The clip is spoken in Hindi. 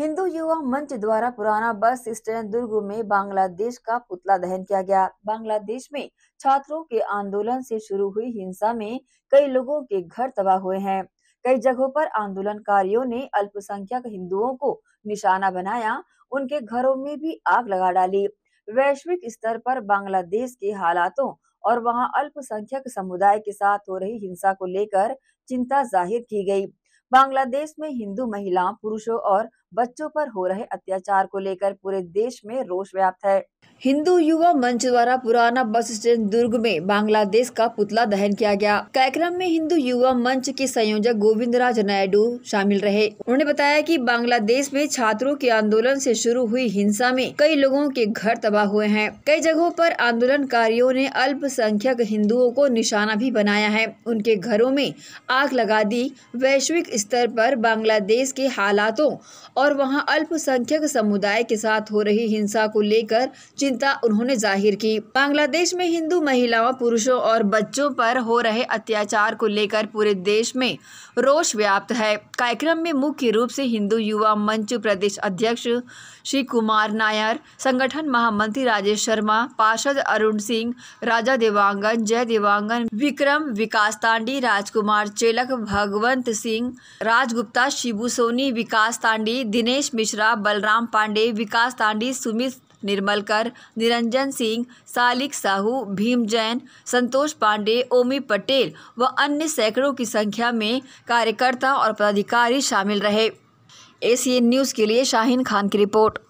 हिंदू युवा मंच द्वारा पुराना बस स्टैंड दुर्ग में बांग्लादेश का पुतला दहन किया गया बांग्लादेश में छात्रों के आंदोलन से शुरू हुई हिंसा में कई लोगों के घर तबाह हुए हैं कई जगहों पर आंदोलनकारियों ने अल्पसंख्यक हिंदुओं को निशाना बनाया उनके घरों में भी आग लगा डाली वैश्विक स्तर पर बांग्लादेश के हालातों और वहां अल्पसंख्यक समुदाय के साथ हो रही हिंसा को लेकर चिंता जाहिर की गई बांग्लादेश में हिंदू महिलाओं पुरुषों और बच्चों पर हो रहे अत्याचार को लेकर पूरे देश में रोष व्याप्त है हिंदू युवा मंच द्वारा पुराना बस स्टैंड दुर्ग में बांग्लादेश का पुतला दहन किया गया कार्यक्रम में हिंदू युवा मंच के संयोजक गोविंद राज नायडू शामिल रहे उन्होंने बताया कि बांग्लादेश में छात्रों के आंदोलन से शुरू हुई हिंसा में कई लोगों के घर तबाह हुए हैं कई जगहों पर आंदोलनकारियों ने अल्पसंख्यक हिंदुओं को निशाना भी बनाया है उनके घरों में आग लगा दी वैश्विक स्तर पर बांग्लादेश के हालातों और वहाँ अल्पसंख्यक समुदाय के साथ हो रही हिंसा को लेकर चिंता उन्होंने जाहिर की बांग्लादेश में हिंदू महिलाओं पुरुषों और बच्चों पर हो रहे अत्याचार को लेकर पूरे देश में रोष व्याप्त है कार्यक्रम में मुख्य रूप से हिंदू युवा मंच प्रदेश अध्यक्ष श्री कुमार नायर संगठन महामंत्री राजेश शर्मा पार्षद अरुण सिंह राजा देवांगन जय देवांगन विक्रम विकास तांडी राजकुमार चेलक भगवंत सिंह राजगुप्ता शिबू सोनी विकास तांडी दिनेश मिश्रा बलराम पांडे विकास तांडी सुमित निर्मलकर निरंजन सिंह सालिक साहू भीम जैन संतोष पांडे ओमी पटेल व अन्य सैकड़ों की संख्या में कार्यकर्ता और पदाधिकारी शामिल रहे एसीएन न्यूज़ के लिए शाहीन खान की रिपोर्ट